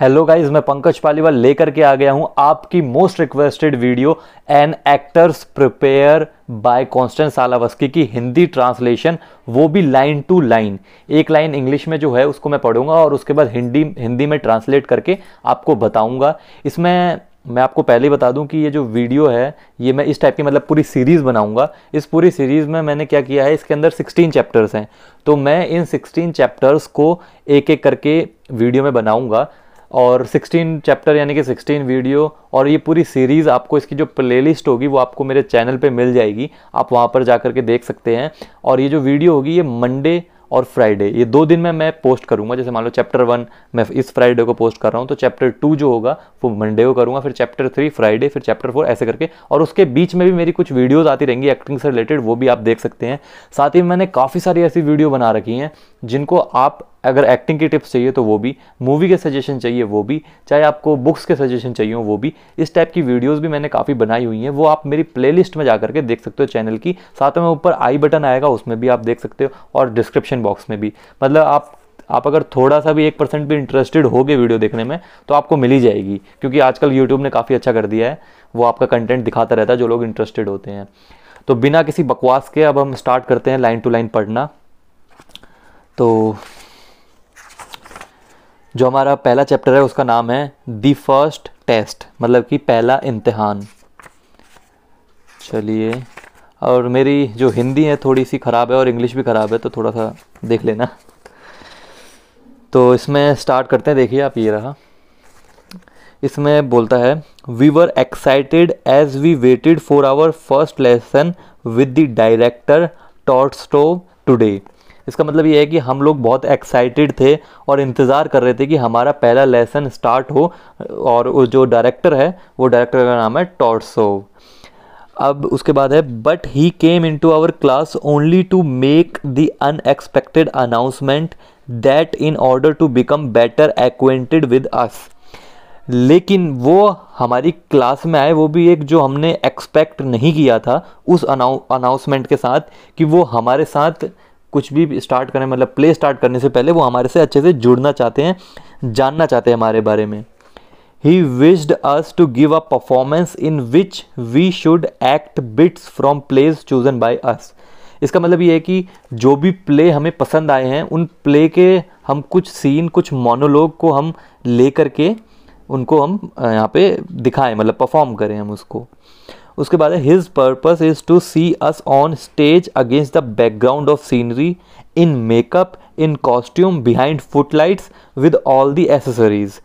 Hello guys मैं पंकज पालीवाल लेकर के आ गया हूं आपकी most requested video an actors prepare by Konstantin Stanislavski की हिंदी ट्रांसलेशन वो भी लाइन टू लाइन एक लाइन इंग्लिश में जो है उसको मैं पढ़ूंगा और उसके बाद हिंदी हिंदी में ट्रांसलेट करके आपको बताऊंगा इसमें मैं आपको पहले ही बता दूं कि ये जो वीडियो है ये मैं इस टाइप की मतलब पूरी सीरीज़ बनाऊंगा इस पूरी सीरीज़ में मैंने क्या किया है इसके अंदर 16 चैप्टर्स हैं तो मैं इन 16 चैप्टर्स को एक एक करके वीडियो में बनाऊंगा और 16 चैप्टर यानी कि 16 वीडियो और ये पूरी सीरीज़ आपको इसकी जो प्लेलिस्ट होगी वो आपको मेरे चैनल पे मिल जाएगी आप वहाँ पर जा के देख सकते हैं और ये जो वीडियो होगी ये मंडे और फ्राइडे ये दो दिन में मैं पोस्ट करूँगा जैसे मान लो चैप्टर वन मैं इस फ्राइडे को पोस्ट कर रहा हूँ तो चैप्टर टू जो होगा वो मंडे को करूँगा फिर चैप्टर थ्री फ्राइडे फिर चैप्टर फोर ऐसे करके और उसके बीच में भी मेरी कुछ वीडियोज़ आती रहेंगी एक्टिंग से रिलेटेड वो भी आप देख सकते हैं साथ ही मैंने काफ़ी सारी ऐसी वीडियो बना रखी हैं जिनको आप अगर एक्टिंग की टिप्स चाहिए तो वो भी मूवी के सजेशन चाहिए वो भी चाहे आपको बुक्स के सजेशन चाहिए वो भी इस टाइप की वीडियोस भी मैंने काफ़ी बनाई हुई हैं वो आप मेरी प्लेलिस्ट में जा करके देख सकते हो चैनल की साथ में ऊपर आई बटन आएगा उसमें भी आप देख सकते हो और डिस्क्रिप्शन बॉक्स में भी मतलब आप आप अगर थोड़ा सा भी एक परसेंट भी इंटरेस्टेड हो गए वीडियो देखने में तो आपको मिल ही जाएगी क्योंकि आजकल यूट्यूब ने काफ़ी अच्छा कर दिया है वो आपका कंटेंट दिखाता रहता है जो लोग इंटरेस्टेड होते हैं तो बिना किसी बकवास के अब हम स्टार्ट करते हैं लाइन टू लाइन पढ़ना तो जो हमारा पहला चैप्टर है उसका नाम है दी फर्स्ट टेस्ट मतलब कि पहला इम्तहान चलिए और मेरी जो हिंदी है थोड़ी सी ख़राब है और इंग्लिश भी ख़राब है तो थोड़ा सा देख लेना तो इसमें स्टार्ट करते हैं देखिए आप ये रहा इसमें बोलता है we were excited as we waited for our first lesson with the director Tortsov today इसका मतलब ये है कि हम लोग बहुत एक्साइटेड थे और इंतज़ार कर रहे थे कि हमारा पहला लेसन स्टार्ट हो और जो डायरेक्टर है वो डायरेक्टर का नाम है टॉर्सो अब उसके बाद है but he came in to our class only to make the unexpected announcement that in order to become better acquainted with us लेकिन वो हमारी क्लास में आए वो भी एक जो हमने एक्सपेक्ट नहीं किया था उस अनाउंसमेंट के साथ कि वो हमारे साथ कुछ भी स्टार्ट करें मतलब प्ले स्टार्ट करने से पहले वो हमारे से अच्छे से जुड़ना चाहते हैं जानना चाहते हैं हमारे बारे में he wished us to give a performance in which we should act bits from plays chosen by us इसका मतलब ये है कि जो भी प्ले हमें पसंद आए हैं उन प्ले के हम कुछ सीन कुछ मोनोलॉग को हम ले करके उनको हम यहाँ पे दिखाएं मतलब परफॉर्म करें हम उसको उसके बाद है his purpose is to see us on stage against the background of scenery in makeup in costume behind footlights with all the accessories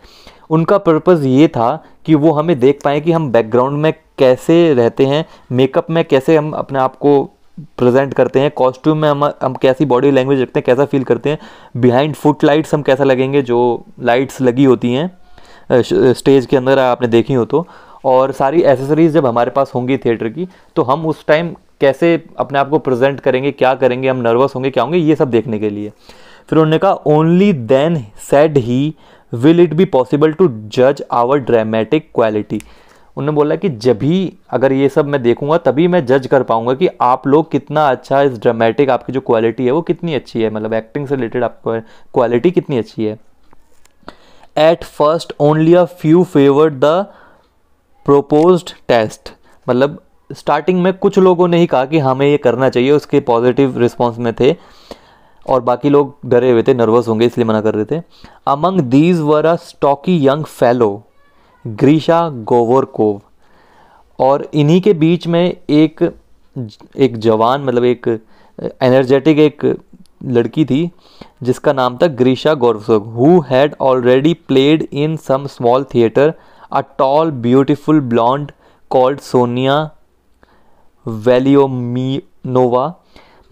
उनका पर्पज़ ये था कि वो हमें देख पाए कि हम बैकग्राउंड में कैसे रहते हैं मेकअप में कैसे हम अपने आप को प्रेजेंट करते हैं कॉस्ट्यूम में हम हम कैसी बॉडी लैंग्वेज रखते हैं कैसा फील करते हैं बिहाइंड फुट लाइट्स हम कैसा लगेंगे जो लाइट्स लगी होती हैं स्टेज के अंदर आपने देखी हो तो और सारी एसेसरीज़ जब हमारे पास होंगी थिएटर की तो हम उस टाइम कैसे अपने आप को प्रेजेंट करेंगे क्या करेंगे हम नर्वस होंगे क्या होंगे ये सब देखने के लिए फिर उन्होंने कहा only then said he will it be possible to जज आवर ड्रामेटिक क्वालिटी उन्होंने बोला कि जब ही अगर ये सब मैं देखूंगा तभी मैं जज कर पाऊंगा कि आप लोग कितना अच्छा इस ड्रामेटिक आपकी जो क्वालिटी है वो कितनी अच्छी है मतलब एक्टिंग से रिलेटेड आप क्वालिटी कितनी अच्छी है at first only a few favoured the proposed test मतलब स्टार्टिंग में कुछ लोगों ने ही कहा कि हाँ, हमें ये करना चाहिए उसके पॉजिटिव रिस्पॉन्स में थे और बाकी लोग डरे हुए थे नर्वस होंगे इसलिए मना कर रहे थे among these were a stocky young fellow Grisha Govorkov और इन्हीं के बीच में एक एक जवान मतलब एक एनर्जेटिक एक लड़की थी जिसका नाम था Grisha Govorkov who had already played in some small theatre a tall, beautiful blonde called Sonia Veliominova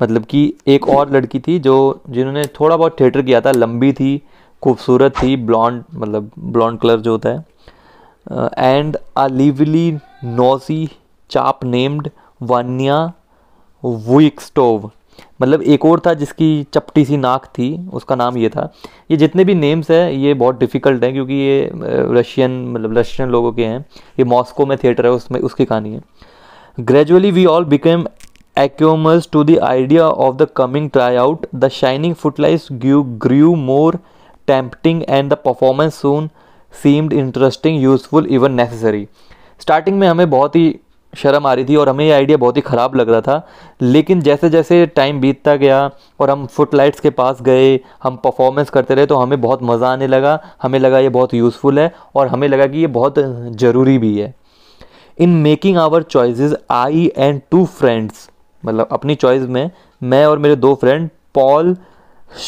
मतलब कि एक और लड़की थी जो जिन्होंने थोड़ा बहुत थिएटर किया था लंबी थी खूबसूरत थी ब्लॉन्ड मतलब ब्लॉन्ड कलर जो होता है एंड अ लिवली नोसी चाप नेम्ड वानिया वुइक स्टोव मतलब एक और था जिसकी चपटी सी नाक थी उसका नाम ये था ये जितने भी नेम्स हैं ये बहुत डिफ़िकल्ट हैं क्योंकि ये रशियन मतलब रशियन लोगों के हैं ये मॉस्को में थिएटर है उसमें उसकी कहानी है ग्रेजुअली वी ऑल बिकेम एक्यूमर्स to the idea of the coming try out the shining footlights grew grew more tempting and the performance soon seemed interesting useful even necessary starting में हमें बहुत ही शर्म आ रही थी और हमें ये आइडिया बहुत ही ख़राब लग रहा था लेकिन जैसे जैसे टाइम बीतता गया और हम फुटलाइट्स के पास गए हम परफॉर्मेंस करते रहे तो हमें बहुत मज़ा आने लगा हमें लगा ये बहुत यूज़फुल है और हमें लगा कि ये बहुत ज़रूरी भी है in making our choices I and two friends मतलब अपनी चॉइस में मैं और मेरे दो friend Paul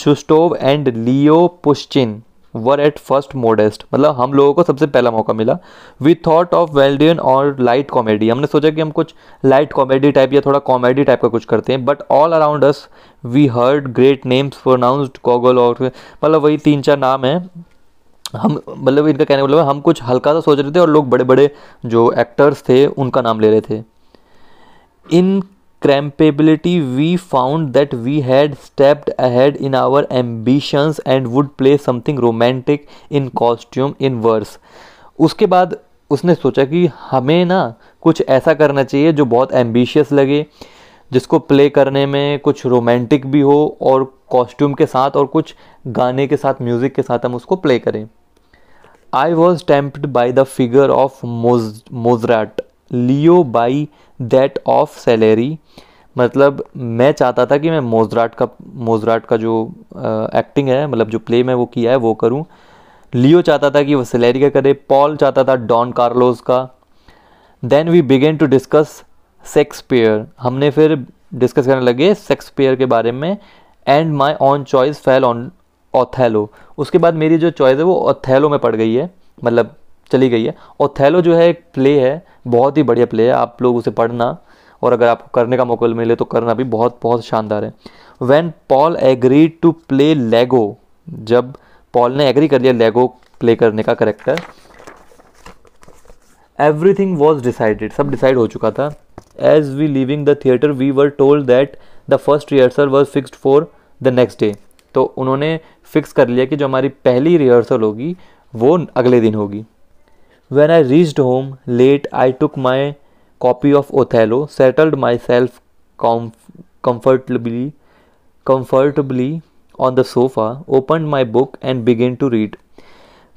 Shustov and Leo Pushchin were at first modest मतलब हम लोगों को सबसे पहला मौका मिला वी थॉट ऑफ वेल्डियन और लाइट कॉमेडी हमने सोचा कि हम कुछ लाइट कॉमेडी टाइप या थोड़ा कॉमेडी टाइप का कुछ करते हैं but all around us we heard great names pronounced Gogol और मतलब वही तीन चार नाम हैं हम मतलब इनका कहने मतलब हम कुछ हल्का सा सोच रहे थे और लोग बड़े बड़े जो एक्टर्स थे उनका नाम ले रहे थे इन क्रैम्पेबिलिटी we found that we had stepped ahead in our ambitions and would play something romantic in costume in verse उसके बाद उसने सोचा कि हमें ना कुछ ऐसा करना चाहिए जो बहुत एम्बिशियस लगे जिसको प्ले करने में कुछ रोमांटिक भी हो और कॉस्ट्यूम के साथ और कुछ गाने के साथ म्यूज़िक के साथ हम उसको प्ले करें I was tempted by the figure of Mozart Mozart Leo by that of Salieri मतलब मैं चाहता था कि मैं मोजराट का मोजराट का जो एक्टिंग है मतलब जो प्ले में वो किया है वो करूं लियो चाहता था कि वो सैलरी का करे पॉल चाहता था डॉन कार्लोस का then we began to discuss Shakespeare हमने फिर डिस्कस करने लगे सेक्सपियर के बारे में and my own choice fell on Othello उसके बाद मेरी जो चॉइस है वो ओथेलो में पड़ गई है मतलब चली गई है और थैलो जो है एक प्ले है बहुत ही बढ़िया प्ले है आप लोग उसे पढ़ना और अगर आपको करने का मौका मिले तो करना भी बहुत बहुत शानदार है when Paul agree to play Iago जब पॉल ने एग्री कर लिया लेगो प्ले करने का करेक्टर एवरीथिंग वॉज डिसाइडेड सब डिसाइड हो चुका था as we leaving the theatre we were told that the first rehearsal was fixed for the next day तो उन्होंने फिक्स कर लिया कि जो हमारी पहली रिहर्सल होगी वो अगले दिन होगी When I reached home late, I took my copy of Othello, settled myself com- comfortably, comfortably on the sofa, opened my book and began to read.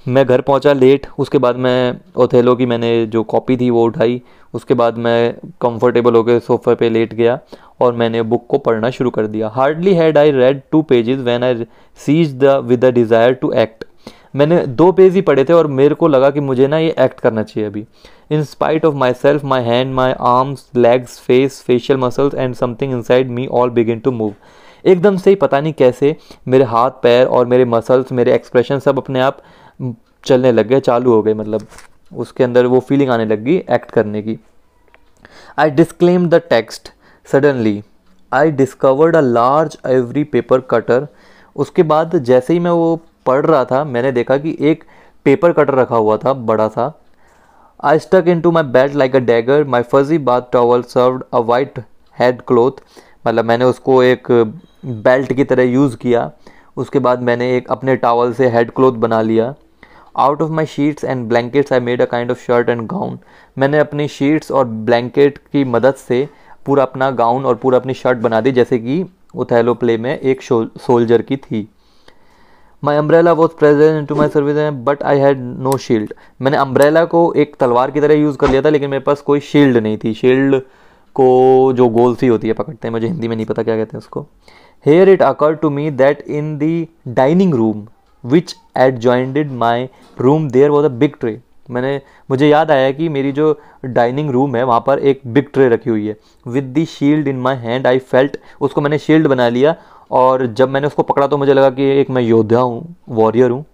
मैं घर पहुंचा लेट उसके बाद मैं ओथेलो की मैंने जो कॉपी थी वो उठाई उसके बाद मैं कंफर्टेबल होकर सोफे पे लेट गया और मैंने बुक को पढ़ना शुरू कर दिया hardly had I read two pages when I seized the with the desire to act मैंने दो पेज ही पढ़े थे और मेरे को लगा कि मुझे ना ये एक्ट करना चाहिए अभी in spite of myself my hand my arms legs face facial muscles and something inside me all begin to move एकदम से ही पता नहीं कैसे मेरे हाथ पैर और मेरे मसल्स मेरे एक्सप्रेशन सब अपने आप चलने लग गए चालू हो गए मतलब उसके अंदर वो फीलिंग आने लग गई एक्ट करने की I disclaim the text suddenly I discovered a large ivory paper cutter उसके बाद जैसे ही मैं वो पढ़ रहा था मैंने देखा कि एक पेपर कटर रखा हुआ था बड़ा सा I stuck into my belt like a dagger my fuzzy bath towel served a white headcloth मतलब मैंने उसको एक बेल्ट की तरह यूज़ किया उसके बाद मैंने एक अपने टावल से हेड क्लोथ बना लिया out of my sheets and blankets I made a kind of shirt and gown मैंने अपनी शीट्स और ब्लैंकेट की मदद से पूरा अपना गाउन और पूरा अपनी शर्ट बना दी जैसे कि उथैलो प्ले में एक सोल्जर की थी my umbrella was pressed to my service but I had no shield मैंने अम्ब्रेला को एक तलवार की तरह यूज़ कर लिया था लेकिन मेरे पास कोई शील्ड नहीं थी शील्ड को जो गोल सी होती है पकड़ते हैं मुझे हिंदी में नहीं पता क्या कहते हैं उसको here it occur to me that in the dining room which adjoined my room there was a big tray मैंने मुझे याद आया कि मेरी जो डाइनिंग रूम है वहाँ पर एक बिग ट्रे रखी हुई है with the shield in my hand I felt उसको मैंने शील्ड बना लिया और जब मैंने उसको पकड़ा तो मुझे लगा कि एक मैं योद्धा हूँ वॉरियर हूँ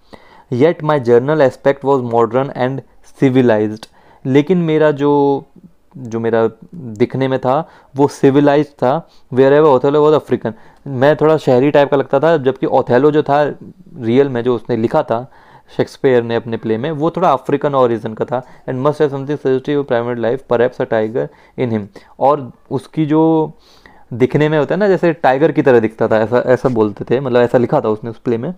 yet my general aspect was modern and civilised लेकिन मेरा जो जो मेरा दिखने में था वो सिविलाइज था whereas Othello was African मैं थोड़ा शहरी टाइप का लगता था जबकि ओथेलो जो था रियल में जो उसने लिखा था शेक्सपियर ने अपने प्ले में वो थोड़ा अफ्रीकन ओरिजिन का था and must have something suggestive private life पर apes a tiger in him और उसकी जो दिखने में होता है ना जैसे टाइगर की तरह दिखता था ऐसा ऐसा बोलते थे मतलब ऐसा लिखा था उसने उस प्ले में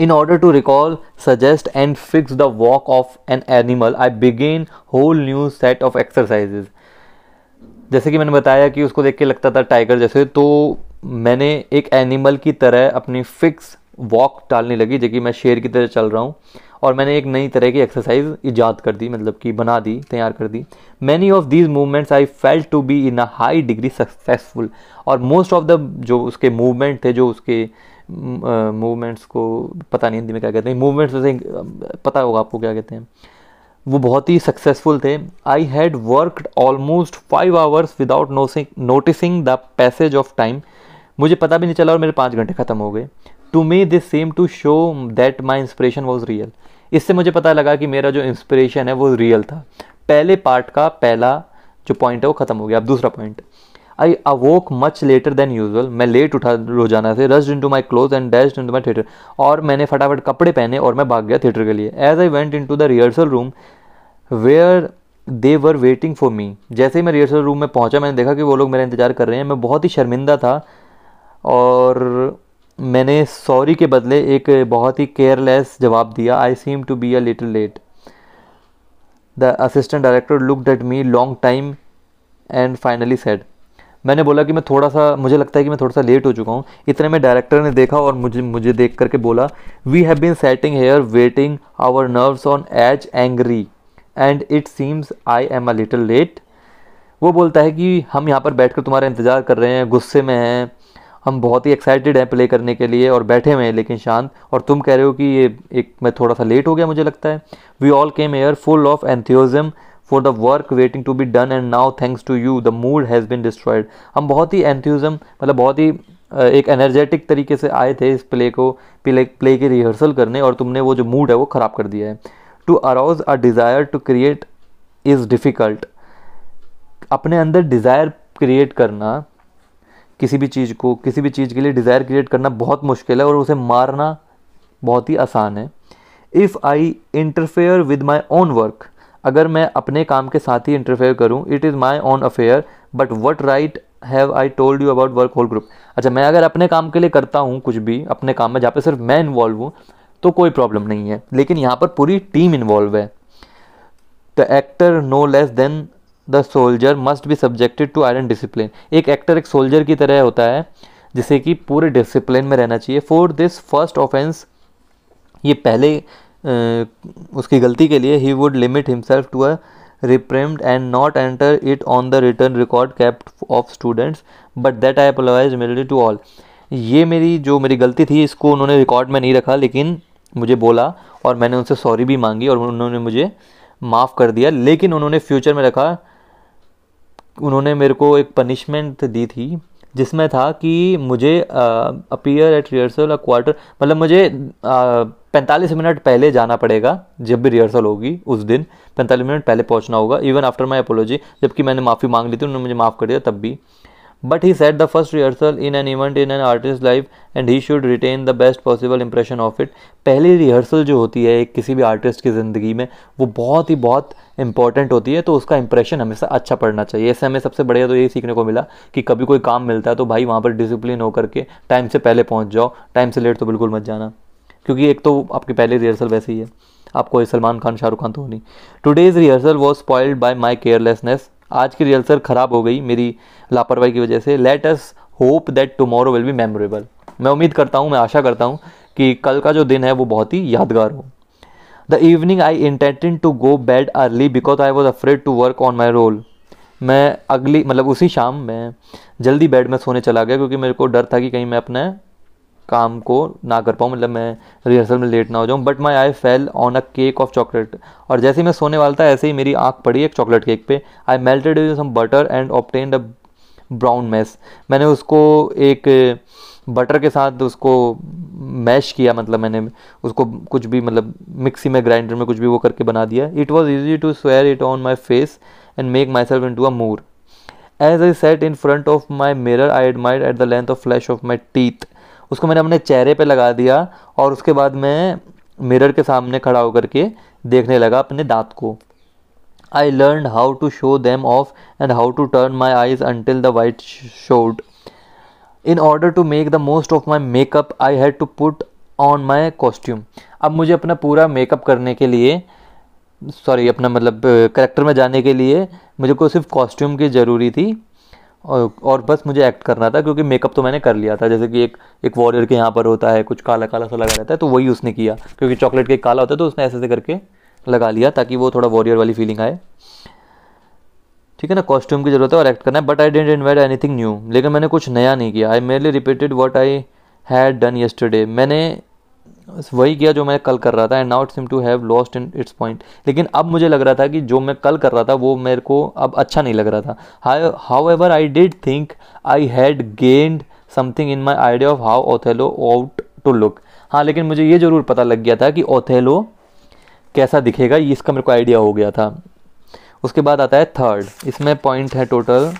in order to recall suggest and fix the walk of an animal I began whole new set of exercises जैसे कि मैंने बताया कि उसको देख के लगता था टाइगर जैसे तो मैंने एक एनिमल की तरह अपनी फिक्स वॉक डालने लगी जो कि मैं शेर की तरह चल रहा हूँ और मैंने एक नई तरह की एक्सरसाइज ईजाद कर दी मतलब कि बना दी तैयार कर दी many of these movements I felt to be in a high degree successful और मोस्ट ऑफ द जो उसके मूवमेंट थे जो उसके मूवमेंट्स को पता नहीं हिंदी में क्या कहते हैं मूवमेंट्स जैसे पता होगा आपको क्या कहते हैं वो बहुत ही सक्सेसफुल थे I had worked almost five hours without noticing the passage of time मुझे पता भी नहीं चला और मेरे पाँच घंटे ख़त्म हो गए to me this seemed to show that my inspiration was real इससे मुझे पता लगा कि मेरा जो इंस्परेशन है वो रियल था पहले पार्ट का पहला जो पॉइंट है वो ख़त्म हो गया अब दूसरा point I awoke much later than usual मैं लेट उठा रोजाना से rushed to my clothes and into my theatre और मैंने फटाफट कपड़े पहने और मैं भाग गया थिएटर के लिए as I went into the rehearsal room where they were waiting for me जैसे ही मैं रिहर्सल रूम में पहुंचा मैंने देखा कि वो लोग मेरा इंतजार कर रहे हैं मैं बहुत ही शर्मिंदा था और मैंने सॉरी के बदले एक बहुत ही केयरलेस जवाब दिया I seem to be a little late the assistant director looked at me long time and finally said मैंने बोला कि मैं थोड़ा सा मुझे लगता है कि मैं थोड़ा सा लेट हो चुका हूँ इतने में डायरेक्टर ने देखा और मुझे मुझे देख करके बोला we have been sitting here waiting our nerves on edge angry and it seems I am a little late वो बोलता है कि हम यहाँ पर बैठकर तुम्हारा इंतज़ार कर रहे हैं गुस्से में हैं हम बहुत ही एक्साइटेड हैं प्ले करने के लिए और बैठे हुए हैं लेकिन शांत और तुम कह रहे हो कि ये एक मैं थोड़ा सा लेट हो गया मुझे लगता है we all came here full of enthusiasm for the work waiting to be done and now thanks to you the mood has been destroyed हम बहुत ही एंथ्यूज़म मतलब बहुत ही एक एनर्जेटिक तरीके से आए थे इस प्ले को प्ले प्ले की रिहर्सल करने और तुमने वो जो मूड है वो ख़राब कर दिया है to arouse a desire to create is difficult अपने अंदर डिज़ायर क्रिएट करना किसी भी चीज़ को किसी भी चीज़ के लिए डिज़ायर क्रिएट करना बहुत मुश्किल है और उसे मारना बहुत ही आसान है if I interfere with my own work अगर मैं अपने काम के साथ ही इंटरफेयर करूँ it is my own affair but what right have I told you about work whole group अच्छा मैं अगर अपने काम के लिए करता हूँ कुछ भी अपने काम में जहाँ पर सिर्फ मैं इन्वॉल्व हूँ तो कोई प्रॉब्लम नहीं है लेकिन यहाँ पर पूरी टीम इन्वॉल्व है the actor no less than the soldier must be subjected to iron discipline एक एक्टर एक सोल्जर की तरह होता है जिसे कि पूरे डिसिप्लिन में रहना चाहिए फॉर दिस फर्स्ट ऑफेंस ये पहले उसकी गलती के लिए ही would limit himself to a reprimand and not enter it on the return record kept of students but that I apologise मेरे टू ऑल ये मेरी जो मेरी गलती थी इसको उन्होंने रिकॉर्ड में नहीं रखा लेकिन मुझे बोला और मैंने उनसे सॉरी भी मांगी और उन्होंने मुझे माफ़ कर दिया लेकिन उन्होंने फ्यूचर में रखा उन्होंने मेरे को एक पनिशमेंट दी थी जिसमें था कि मुझे appear at rehearsal a quarter मतलब मुझे पैंतालीस मिनट पहले जाना पड़ेगा जब भी रिहर्सल होगी उस दिन पैंतालीस मिनट पहले पहुंचना होगा इवन आफ्टर माई अपोलॉजी जबकि मैंने माफ़ी मांग ली थी उन्होंने मुझे माफ़ कर दिया तब भी but he said the first rehearsal in an event in an artist life and he should retain the best possible impression of it पहली रिहर्सल जो होती है किसी भी आर्टिस्ट की ज़िंदगी में वो बहुत ही बहुत इंपॉर्टेंट होती है तो उसका इंप्रेशन हमेशा अच्छा पड़ना चाहिए ऐसे हमें सबसे बढ़िया तो यही सीखने को मिला कि कभी कोई काम मिलता है तो भाई वहाँ पर डिसिप्लिन होकर के टाइम से पहले पहुँच जाओ टाइम से लेट तो बिल्कुल मत जाना क्योंकि एक तो आपके पहले रिहर्सल वैसे ही है आपको सलमान खान शाहरुख खान तो होनी today's rehearsal was spoiled by my carelessness आज की रिहर्सल ख़राब हो गई मेरी लापरवाही की वजह से let us hope that tomorrow will be memorable मैं उम्मीद करता हूँ मैं आशा करता हूँ कि कल का जो दिन है वो बहुत ही यादगार हो the evening I intended to go bed early because I was afraid to work on my role मैं अगली मतलब उसी शाम में जल्दी बेड में सोने चला गया क्योंकि मेरे को डर था कि कहीं मैं अपने काम को ना कर पाऊँ मतलब मैं रिहर्सल में लेट ना हो जाऊँ but my eye fell on a cake of chocolate और जैसे ही मैं सोने वाला था ऐसे ही मेरी आँख पड़ी एक चॉकलेट केक पे I melted some butter and obtained the brown mess मैंने उसको एक बटर के साथ उसको मैश किया मतलब मैंने उसको कुछ भी मतलब मिक्सी में ग्राइंडर में कुछ भी वो करके बना दिया it was easy to smear it on my face and make myself into a Moor as I sat in front of my mirror I admire at the length of flash of my teeth उसको मैंने अपने चेहरे पर लगा दिया और उसके बाद मैं मिरर के सामने खड़ा होकर के देखने लगा अपने दांत को I learn how to show them off and how to turn my eyes until the white showed in order to make the most of my makeup I had to put on my costume अब मुझे अपना पूरा makeup करने के लिए sorry अपना मतलब character में जाने के लिए मुझे को सिर्फ कॉस्ट्यूम की ज़रूरी थी और, और बस मुझे एक्ट करना था क्योंकि मेकअप तो मैंने कर लिया था जैसे कि एक एक वॉरियर के यहाँ पर होता है कुछ काला काला सा लगा रहता है तो वही उसने किया क्योंकि चॉकलेट केक काला होता है तो उसने ऐसे ऐसे करके लगा लिया ताकि वो थोड़ा वॉरियर वाली फीलिंग आए ठीक है ना कॉस्ट्यूम की जरूरत है और एक्ट करना है but I didn't invent anything new लेकिन मैंने कुछ नया नहीं किया I merely repeated what I had done yesterday मैंने वही किया जो मैं कल कर रहा था and now it seemed to have lost in its point लेकिन अब मुझे लग रहा था कि जो मैं कल कर रहा था वो मेरे को अब अच्छा नहीं लग रहा था however I did think I had gained something in my idea of how Othello ought to look हाँ लेकिन मुझे ये ज़रूर पता लग गया था कि ओथेलो कैसा दिखेगा इसका मेरे को आइडिया हो गया था उसके बाद आता है थर्ड इसमें पॉइंट है टोटल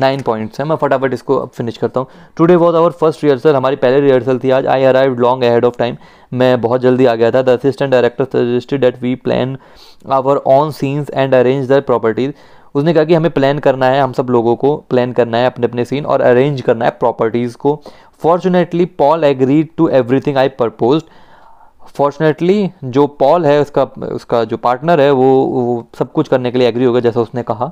नाइन पॉइंट्स हैं मैं फटाफट इसको अब फिनिश करता हूँ today was our first rehearsal हमारी पहले रिहर्सल थी आज I arrive long ahead of time मैं बहुत जल्दी आ गया था the assistant director suggested that we plan our own scenes and arrange the properties उसने कहा कि हमें प्लान करना है हम सब लोगों को प्लान करना है अपने अपने सीन और अरेंज करना है प्रॉपर्टीज़ को fortunately Paul agreed to everything I propose fortunately जो पॉल है उसका उसका जो पार्टनर है वो, वो सब कुछ करने के लिए एग्री हो गया जैसा उसने कहा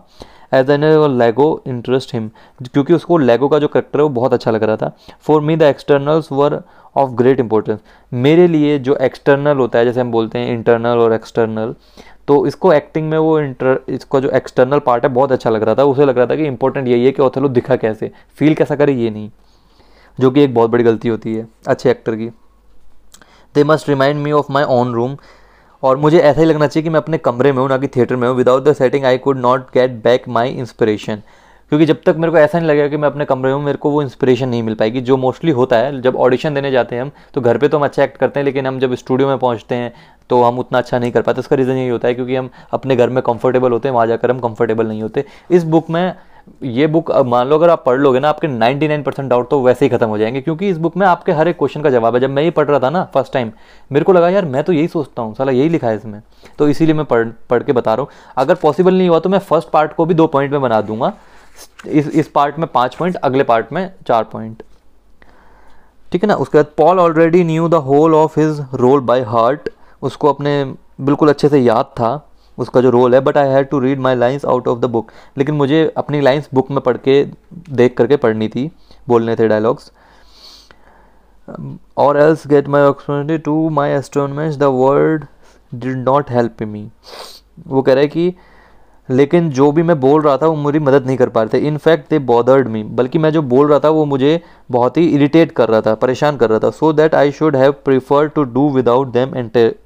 as an Iago interest him क्योंकि उसको लेगो का जो करेक्टर है वो बहुत अच्छा लग रहा था for me the externals were of great importance मेरे लिए जो एक्सटर्नल होता है जैसे हम बोलते हैं इंटरनल और एक्सटर्नल तो इसको एक्टिंग में वो इंटर इसका जो एक्सटर्नल पार्ट है बहुत अच्छा लग रहा था उसे लग रहा था कि इंपॉर्टेंट यही है कि ऑथेलो दिखा कैसे फील कैसा करे ये नहीं जो कि एक बहुत बड़ी गलती होती है अच्छे एक्टर की they must remind me of my own room और मुझे ऐसा ही लगना चाहिए कि मैं अपने कमरे में हूँ ना कि थिएटर में हूँ without the setting I could not get back my inspiration क्योंकि जब तक मेरे को ऐसा नहीं लगेगा कि मैं अपने कमरे में मेरे को वो इंस्पिरेशन नहीं मिल पाएगी जो मोस्टली होता है जब ऑडिशन देने जाते हैं हम तो घर पे तो हम अच्छा एक्ट करते हैं लेकिन हम जब स्टूडियो में पहुंचते हैं तो हम उतना अच्छा नहीं कर पाते इसका रीज़न यही होता है क्योंकि हम अपने घर में कंफर्टेबल होते हैं वहाँ जाकर हम कंफर्टेबल नहीं होते इस बुक में ये बुक मान लो अगर आप पढ़ लोगे ना आपके 99 परसेंट डाउट तो वैसे ही खत्म हो जाएंगे क्योंकि इस बुक में आपके हर एक क्वेश्चन का जवाब है जब मैं ये पढ़ रहा था ना फर्स्ट टाइम मेरे को लगा यार मैं तो यही सोचता हूँ साला यही लिखा है इसमें तो इसीलिए मैं पढ़ पढ़ के बता रहा हूँ अगर पॉसिबल नहीं हुआ तो मैं फर्स्ट पार्ट को भी दो पॉइंट में बना दूंगा इस इस पार्ट में पाँच पॉइंट अगले पार्ट में चार पॉइंट ठीक है ना उसके बाद Paul already knew the whole of his role by heart उसको अपने बिल्कुल अच्छे से याद था उसका जो रोल है but I have to read my lines out of the book लेकिन मुझे अपनी लाइन्स बुक में पढ़ के देख करके पढ़नी थी बोलने थे डायलॉग्स और else get my opportunity to my astonishment the words did not help me वो कह रहे हैं कि लेकिन जो भी मैं बोल रहा था वो मेरी मदद नहीं कर पा रहे थे इनफैक्ट दे बॉदर्ड मी बल्कि मैं जो बोल रहा था वो मुझे बहुत ही इरिटेट कर रहा था परेशान कर रहा था so that I should have prefer to do without them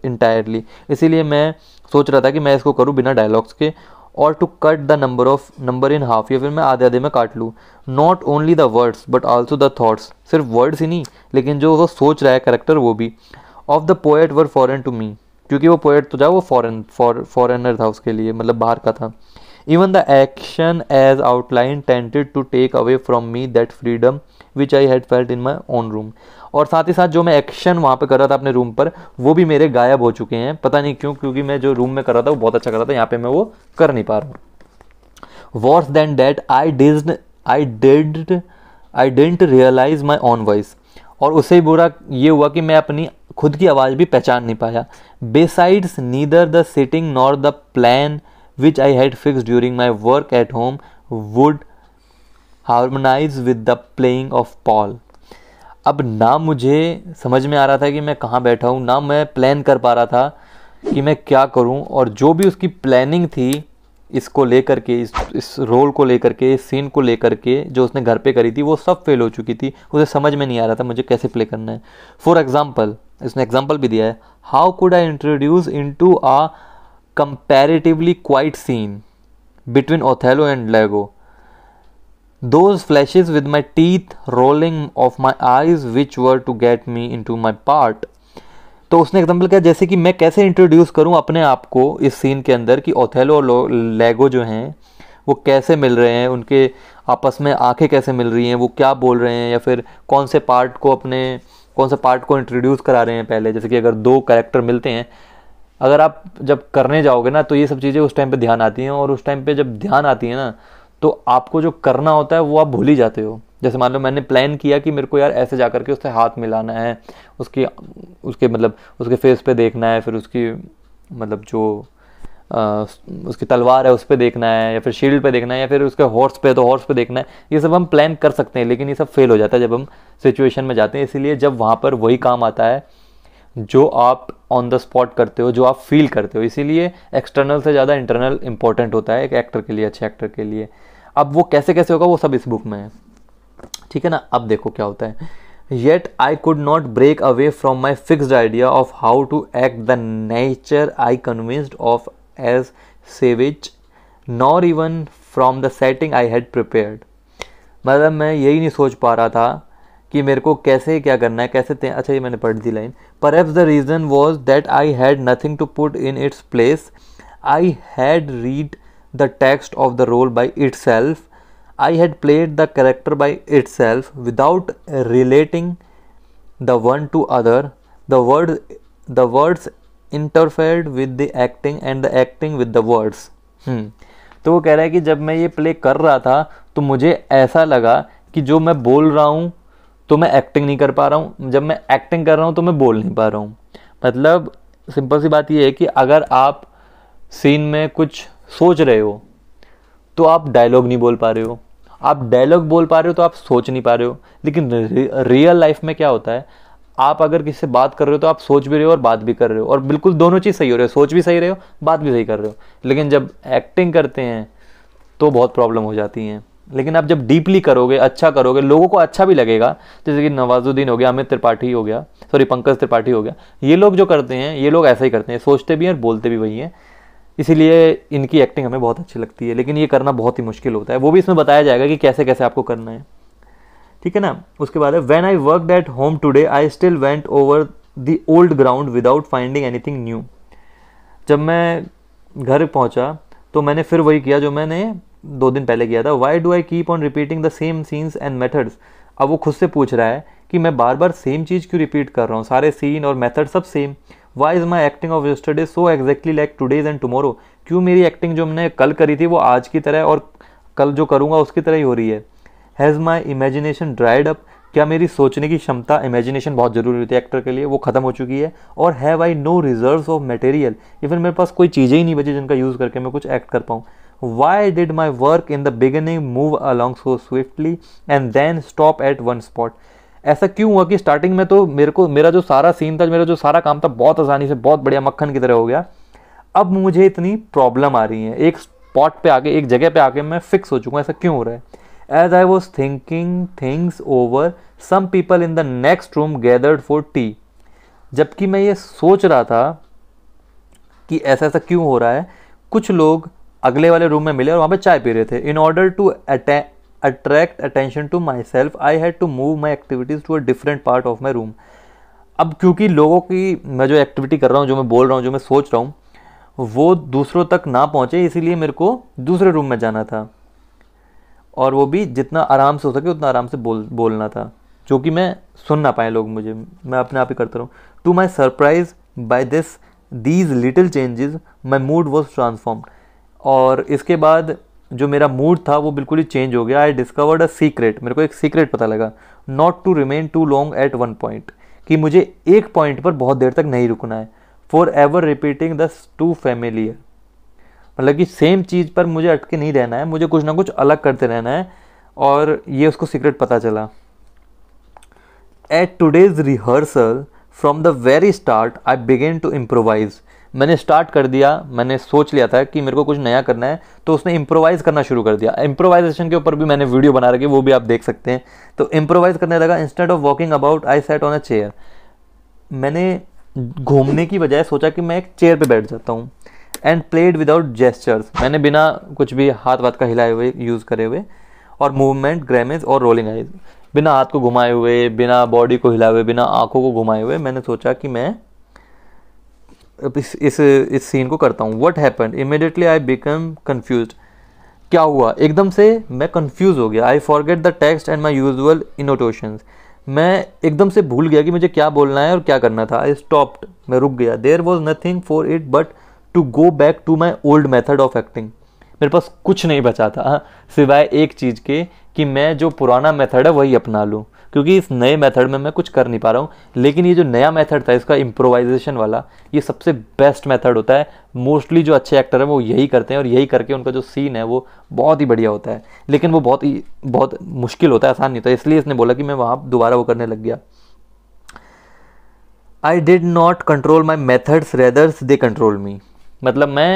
entirely इसीलिए मैं सोच रहा था कि मैं इसको करूँ बिना डायलॉग्स के और to cut the number of number in half या फिर मैं आधे आधे में काट लूँ not only the words but also the thoughts सिर्फ वर्ड्स ही नहीं लेकिन जो वो सोच रहा है करेक्टर वो भी of the poet were foreign to me क्योंकि वो पोएट तो जाओ वो फॉरन फॉरनर था उसके लिए मतलब बाहर का था even the action as outlined tended to take away from me that freedom which I had felt in my own room और साथ ही साथ जो मैं एक्शन वहाँ पे कर रहा था अपने रूम पर वो भी मेरे गायब हो चुके हैं पता नहीं क्यों क्योंकि मैं जो रूम में कर रहा था वो बहुत अच्छा कर रहा था यहाँ पे मैं वो कर नहीं पा रहा हूँ worse than that I this I did I didn't realise my own voice और उससे बुरा ये हुआ कि मैं अपनी खुद की आवाज़ भी पहचान नहीं पाया besides neither the setting nor the plan which I had fixed during my work at home would harmonise with the playing of Paul अब ना मुझे समझ में आ रहा था कि मैं कहाँ बैठा हूँ ना मैं प्लान कर पा रहा था कि मैं क्या करूँ और जो भी उसकी प्लानिंग थी इसको लेकर के इस इस रोल को लेकर के इस सीन को लेकर के जो उसने घर पे करी थी वो सब फेल हो चुकी थी उसे समझ में नहीं आ रहा था मुझे कैसे प्ले करना है फॉर एग्जाम्पल इसने एग्जाम्पल भी दिया है how could I introduce into a comparatively quite scene between Othello and Iago flashes with my teeth rolling of my eyes which were to get me into my part तो उसने example क्या जैसे कि मैं कैसे introduce करूँ अपने आप को इस सीन के अंदर कि ओथेलो और लेगो जो हैं वो कैसे मिल रहे हैं उनके आपस में आंखें कैसे मिल रही हैं वो क्या बोल रहे हैं या फिर कौन से पार्ट को अपने कौन से पार्ट को इंट्रोड्यूस करा रहे हैं पहले जैसे कि अगर दो कैरेक्टर मिलते हैं अगर आप जब करने जाओगे ना तो ये सब चीज़ें उस टाइम पे ध्यान आती हैं और उस टाइम पे जब ध्यान आती है ना तो आपको जो करना होता है वो आप भूल ही जाते हो जैसे मान लो मैंने प्लान किया कि मेरे को यार ऐसे जा करके उससे हाथ मिलाना है उसकी उसके मतलब उसके फेस पे देखना है फिर उसकी मतलब जो आ, उसकी तलवार है उस पर देखना है या फिर शील्ड पे देखना है या फिर उसके हॉर्स पे तो हॉर्स पे देखना है ये सब हम प्लान कर सकते हैं लेकिन ये सब फेल हो जाता है जब हम सिचुएशन में जाते हैं इसीलिए जब वहाँ पर वही काम आता है जो आप ऑन द स्पॉट करते हो जो आप फील करते हो इसीलिए एक्सटर्नल से ज़्यादा इंटरनल इंपॉर्टेंट होता है एक एक्टर के लिए अच्छे एक्टर के लिए अब वो कैसे कैसे होगा वो सब इस बुक में है ठीक है ना अब देखो क्या होता है yet I could not break away from my fixed idea of how to act the nature I convinced of as such nor even from the setting I had prepared मतलब मैं यही नहीं सोच पा रहा था कि मेरे को कैसे क्या करना है कैसे अच्छा ये मैंने पढ़ दी लाइन पर if the reason was that I had nothing to put in its place I had read the text of the role by itself had played the character by itself without relating the one to other the word the words interfere with the acting and the acting with the words तो वो कह रहा है कि जब मैं ये play कर रहा था तो मुझे ऐसा लगा कि जो मैं बोल रहा हूँ तो मैं एक्टिंग नहीं कर पा रहा हूँ जब मैं एक्टिंग कर रहा हूँ तो मैं बोल नहीं पा रहा हूँ मतलब सिंपल सी बात ये है कि अगर आप सीन में कुछ सोच रहे हो तो आप डायलॉग नहीं बोल पा रहे हो आप डायलॉग बोल पा रहे हो तो आप सोच नहीं पा रहे हो लेकिन रियल लाइफ में क्या होता है आप अगर किसी से बात कर रहे हो तो आप सोच भी रहे हो और बात भी कर रहे हो और बिल्कुल दोनों चीज़ सही हो रहे हो सोच भी सही रहे हो बात भी सही कर रहे हो लेकिन जब एक्टिंग करते हैं तो बहुत प्रॉब्लम हो जाती हैं लेकिन आप जब डीपली करोगे अच्छा करोगे लोगों को अच्छा भी लगेगा जैसे कि नवाजुद्दीन हो गया अमित त्रिपाठी हो गया सॉरी पंकज त्रिपाठी हो गया ये लोग जो करते हैं ये लोग ऐसा ही करते हैं सोचते भी हैं और बोलते भी वही हैं इसीलिए इनकी एक्टिंग हमें बहुत अच्छी लगती है लेकिन ये करना बहुत ही मुश्किल होता है वो भी इसमें बताया जाएगा कि कैसे कैसे आपको करना है ठीक है ना उसके बाद है when I work at home today I still went over the old ground without finding anything new जब मैं घर पहुंचा तो मैंने फिर वही किया जो मैंने दो दिन पहले किया था why do I keep on repeating the same scenes and methods अब वो खुद से पूछ रहा है कि मैं बार बार सेम चीज़ क्यों रिपीट कर रहा हूँ सारे सीन और मेथड सब same why is my acting of yesterday so exactly like today's and tomorrow क्यों मेरी एक्टिंग जो हमने कल करी थी वो आज की तरह और कल जो करूँगा उसकी तरह ही हो रही है has my imagination dried up क्या मेरी सोचने की क्षमता इमेजिनेशन बहुत ज़रूरी होती है एक्टर के लिए वो ख़त्म हो चुकी है और have I no reserve of material even मेरे पास कोई चीज़ें ही नहीं बची जिनका यूज़ करके मैं कुछ एक्ट कर पाऊँ why did my work in the beginning move along so swiftly and then stop at one spot ऐसा क्यों हुआ कि स्टार्टिंग में तो मेरे को मेरा जो सारा सीन था मेरा जो सारा काम था बहुत आसानी से बहुत बढ़िया मक्खन की तरह हो गया अब मुझे इतनी प्रॉब्लम आ रही है एक स्पॉट पे आके एक जगह पे आके मैं फिक्स हो चुका ऐसा क्यों हो रहा है as I was thinking things over some people in the next room gathered for tea जबकि मैं ये सोच रहा था कि ऐसा ऐसा क्यों हो रहा है कुछ लोग अगले वाले रूम में मिले और वहाँ पे चाय पी रहे थे in order to attract attention to myself I had to move my activities to a different part of my room अब क्योंकि लोगों की मैं जो एक्टिविटी कर रहा हूँ जो मैं बोल रहा हूँ जो मैं सोच रहा हूँ वो दूसरों तक ना पहुँचे इसीलिए मेरे को दूसरे रूम में जाना था और वो भी जितना आराम से हो सके उतना आराम से बोल बोलना था जो कि मैं सुन ना पाए लोग मुझे मैं अपने आप ही करता रहूँ to my surprise by this these little changes my mood was transform और इसके बाद जो मेरा मूड था वो बिल्कुल ही चेंज हो गया आई डिस्कवर्ड अ सीक्रेट मेरे को एक सीक्रेट पता लगा not to remain too long at one point कि मुझे एक पॉइंट पर बहुत देर तक नहीं रुकना है for ever repeating the too familiar मतलब कि सेम चीज़ पर मुझे अटके नहीं रहना है मुझे कुछ ना कुछ अलग करते रहना है और ये उसको सीक्रेट पता चला at today's rehearsal from the very start I began to improvise मैंने स्टार्ट कर दिया मैंने सोच लिया था कि मेरे को कुछ नया करना है तो उसने इम्प्रोवाइज़ करना शुरू कर दिया इम्प्रोवाइजेशन के ऊपर भी मैंने वीडियो बना रखी वो भी आप देख सकते हैं तो इम्प्रोवाइज़ करने लगा instead of walking about I sat on a chair मैंने घूमने की बजाय सोचा कि मैं एक चेयर पर बैठ जाता हूँ एंड प्लेड विदाउट जेस्चर्स मैंने बिना कुछ भी हाथ वाथ का हिलाए हुए यूज़ करे हुए और मूवमेंट ग्रेमेज और रोलिंग आइज बिना हाथ को घुमाए हुए बिना बॉडी को हिलाए हुए बिना आंखों को घुमाए हुए मैंने सोचा कि मैं इस इस सीन को करता हूँ what happen immediately I become confuse क्या हुआ एकदम से मैं कन्फ्यूज हो गया I forget the text and my usual intonation मैं एकदम से भूल गया कि मुझे क्या बोलना है और क्या करना था आई स्टॉप्ड मैं रुक गया there was nothing for it but to go back to my old method of acting मेरे पास कुछ नहीं बचा था हाँ। सिवाय एक चीज़ के कि मैं जो पुराना मेथड है वही अपना लूँ क्योंकि इस नए मेथड में मैं कुछ कर नहीं पा रहा हूँ लेकिन ये जो नया मेथड था इसका इम्प्रोवाइजेशन वाला ये सबसे बेस्ट मेथड होता है मोस्टली जो अच्छे एक्टर हैं वो यही करते हैं और यही करके उनका जो सीन है वो बहुत ही बढ़िया होता है लेकिन वो बहुत ही बहुत मुश्किल होता है आसान नहीं होता इसलिए इसने बोला कि मैं वहाँ दोबारा वो करने लग गया I did not control my methods rather they control me मतलब मैं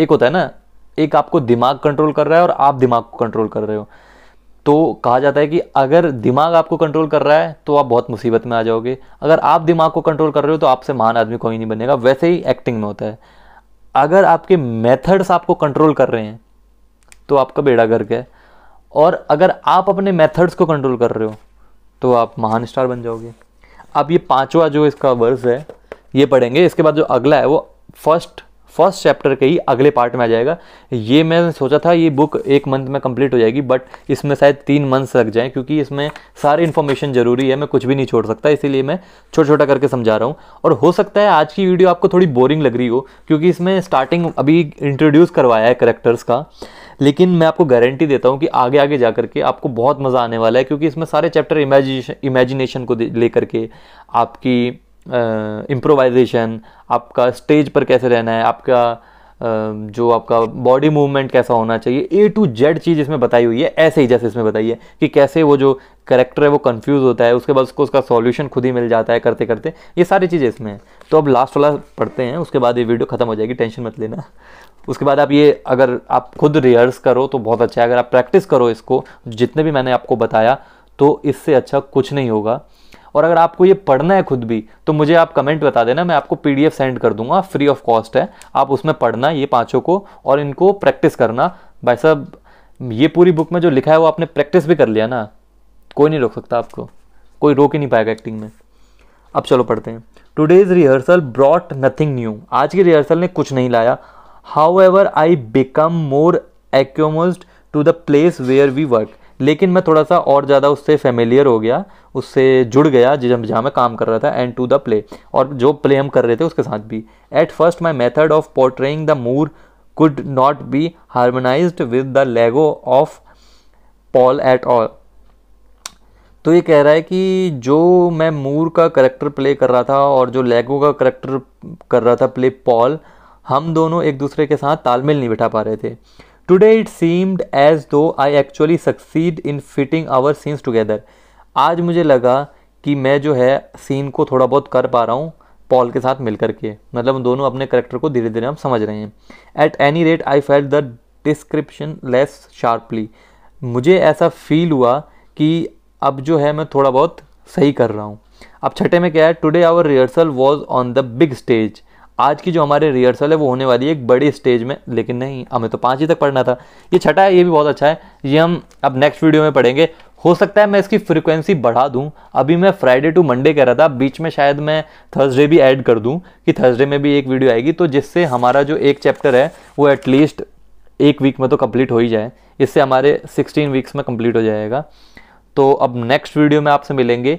एक होता है ना एक आपको दिमाग कंट्रोल कर रहा है और आप दिमाग को कंट्रोल कर रहे हो तो कहा जाता है कि अगर दिमाग आपको कंट्रोल कर रहा है तो आप बहुत मुसीबत में आ जाओगे अगर आप दिमाग को कंट्रोल कर रहे हो तो आपसे महान आदमी कोई नहीं बनेगा वैसे ही एक्टिंग में होता है अगर आपके मेथड्स आपको कंट्रोल कर रहे हैं तो आपका बेड़ा गर्क है और अगर आप अपने मेथड्स को कंट्रोल कर रहे हो तो आप महान स्टार बन जाओगे अब ये पांचवा जो इसका वर्स है ये पढ़ेंगे इसके बाद जो अगला है वो फर्स्ट फर्स्ट चैप्टर के ही अगले पार्ट में आ जाएगा ये मैं सोचा था ये बुक एक मंथ में कंप्लीट हो जाएगी बट इसमें शायद तीन मंथ्स लग जाएं क्योंकि इसमें सारी इन्फॉर्मेशन ज़रूरी है मैं कुछ भी नहीं छोड़ सकता इसीलिए मैं छोटा छोटा करके समझा रहा हूँ और हो सकता है आज की वीडियो आपको थोड़ी बोरिंग लग रही हो क्योंकि इसमें स्टार्टिंग अभी इंट्रोड्यूस करवाया है करेक्टर्स का लेकिन मैं आपको गारंटी देता हूँ कि आगे आगे जा करके आपको बहुत मज़ा आने वाला है क्योंकि इसमें सारे चैप्टर इमेजिनेशन इमेजिनेशन को लेकर के आपकी इम्प्रोवाइजेशन आपका स्टेज पर कैसे रहना है आपका जो आपका बॉडी मूवमेंट कैसा होना चाहिए ए टू जेड चीज़ इसमें बताई हुई है ऐसे ही जैसे इसमें बताई है कि कैसे वो जो करेक्टर है वो कंफ्यूज होता है उसके बाद उसको उसका सॉल्यूशन खुद ही मिल जाता है करते करते ये सारी चीज़ें इसमें हैं तो अब लास्ट वाला पढ़ते हैं उसके बाद ये वीडियो ख़त्म हो जाएगी टेंशन मत लेना उसके बाद आप ये अगर आप खुद रिहर्स करो तो बहुत अच्छा है अगर आप प्रैक्टिस करो इसको जितने भी मैंने आपको बताया तो इससे अच्छा कुछ नहीं होगा और अगर आपको ये पढ़ना है खुद भी तो मुझे आप कमेंट बता देना मैं आपको पी सेंड कर दूंगा फ्री ऑफ कॉस्ट है आप उसमें पढ़ना ये पाँचों को और इनको प्रैक्टिस करना भाई साहब ये पूरी बुक में जो लिखा है वो आपने प्रैक्टिस भी कर लिया ना कोई नहीं रोक सकता आपको कोई रोक ही नहीं पाएगा एक्टिंग में अब चलो पढ़ते हैं today's rehearsal brought nothing new आज की रिहर्सल ने कुछ नहीं लाया however I become more एक्यूमस्ड to the place where we work लेकिन मैं थोड़ा सा और ज़्यादा उससे फेमिलियर हो गया उससे जुड़ गया जहाँ मैं काम कर रहा था एंड टू द प्ले और जो प्ले हम कर रहे थे उसके साथ भी at first my method of portraying the Moor could not be harmonise with the Iago of Paul at all तो ये कह रहा है कि जो मैं मूर का करेक्टर प्ले कर रहा था और जो लेगो का करेक्टर कर रहा था प्ले पॉल हम दोनों एक दूसरे के साथ तालमेल नहीं बिठा पा रहे थे today it seemed as though I actually succeed in fitting our scenes together आज मुझे लगा कि मैं जो है सीन को थोड़ा बहुत कर पा रहा हूँ पॉल के साथ मिलकर के मतलब दोनों अपने करेक्टर को धीरे धीरे हम समझ रहे हैं at any rate I felt the description less sharply मुझे ऐसा फील हुआ कि अब जो है मैं थोड़ा बहुत सही कर रहा हूँ अब छठे में क्या है today our rehearsal was on the big stage आज की जो हमारे रिहर्सल है वो होने वाली है एक बड़े स्टेज में लेकिन नहीं हमें तो पाँच ही तक पढ़ना था ये छठा है ये भी बहुत अच्छा है ये हम अब नेक्स्ट वीडियो में पढ़ेंगे हो सकता है मैं इसकी फ्रिक्वेंसी बढ़ा दूं अभी मैं फ्राइडे टू मंडे कह रहा था बीच में शायद मैं थर्सडे भी ऐड कर दूं कि थर्सडे में भी एक वीडियो आएगी तो जिससे हमारा जो एक चैप्टर है वो एटलीस्ट एक वीक में तो कंप्लीट हो ही जाए इससे हमारे सिक्सटीन वीक्स में कंप्लीट हो जाएगा तो अब नेक्स्ट वीडियो में आपसे मिलेंगे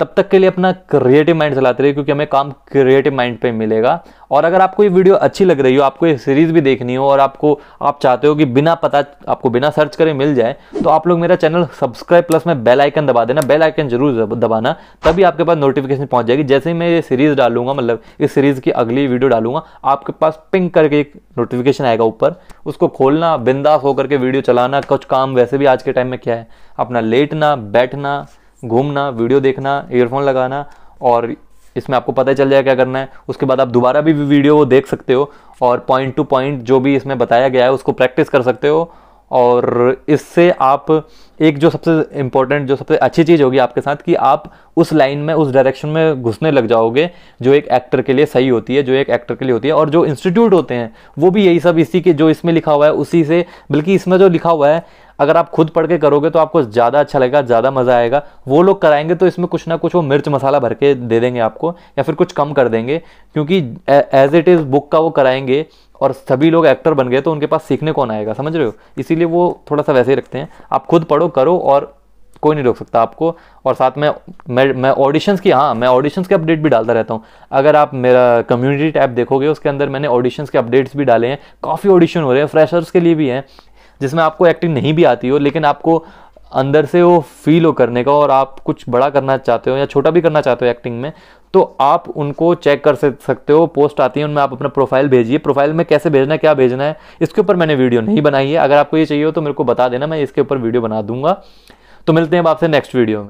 तब तक के लिए अपना क्रिएटिव माइंड चलाते रहिए क्योंकि हमें काम क्रिएटिव माइंड पे मिलेगा और अगर आपको ये वीडियो अच्छी लग रही हो आपको ये सीरीज़ भी देखनी हो और आपको आप चाहते हो कि बिना पता आपको बिना सर्च करे मिल जाए तो आप लोग मेरा चैनल सब्सक्राइब प्लस में बेल आइकन दबा देना बेल आइकन जरूर दबाना तभी आपके पास नोटिफिकेशन पहुंच जाएगी जैसे ही मैं ये सीरीज़ डालूंगा मतलब इस सीरीज़ की अगली वीडियो डालूंगा आपके पास पिंक करके एक नोटिफिकेशन आएगा ऊपर उसको खोलना बिंदास होकर के वीडियो चलाना कुछ काम वैसे भी आज के टाइम में क्या है अपना लेटना बैठना घूमना वीडियो देखना ईयरफोन लगाना और इसमें आपको पता चल जाएगा क्या करना है उसके बाद आप दोबारा भी वीडियो देख सकते हो और पॉइंट टू पॉइंट जो भी इसमें बताया गया है उसको प्रैक्टिस कर सकते हो और इससे आप एक जो सबसे इम्पोर्टेंट जो सबसे अच्छी चीज़ होगी आपके साथ कि आप उस लाइन में उस डायरेक्शन में घुसने लग जाओगे जो एक एक्टर के लिए सही होती है जो एक एक्टर के लिए होती है और जो इंस्टीट्यूट होते हैं वो भी यही सब इसी के जो इसमें लिखा हुआ है उसी से बल्कि इसमें जो लिखा हुआ है अगर आप खुद पढ़ के करोगे तो आपको ज़्यादा अच्छा लगेगा ज़्यादा मज़ा आएगा वो लोग कराएंगे तो इसमें कुछ ना कुछ वो मिर्च मसाला भर के दे देंगे आपको या फिर कुछ कम कर देंगे क्योंकि एज इट इज़ बुक का वो कराएंगे और सभी लोग एक्टर बन गए तो उनके पास सीखने कौन आएगा समझ रहे हो इसीलिए वो थोड़ा सा वैसे ही रखते हैं आप खुद पढ़ो करो और कोई नहीं रोक सकता आपको और साथ में मैं मैं ऑडिशंस की हाँ मैं ऑडिशंस के अपडेट भी डालता रहता हूँ अगर आप मेरा कम्युनिटी टैब देखोगे उसके अंदर मैंने ऑडिशंस के अपडेट्स भी डाले हैं काफ़ी ऑडिशन हो रहे हैं फ्रेशर्स के लिए भी हैं जिसमें आपको एक्टिंग नहीं भी आती हो लेकिन आपको अंदर से वो फील हो करने का और आप कुछ बड़ा करना चाहते हो या छोटा भी करना चाहते हो एक्टिंग में तो आप उनको चेक कर सकते हो पोस्ट आती है उनमें आप अपना प्रोफाइल भेजिए प्रोफाइल में कैसे भेजना है क्या भेजना है इसके ऊपर मैंने वीडियो नहीं बनाई है अगर आपको ये चाहिए हो तो मेरे को बता देना मैं इसके ऊपर वीडियो बना दूंगा तो मिलते हैं आपसे नेक्स्ट वीडियो में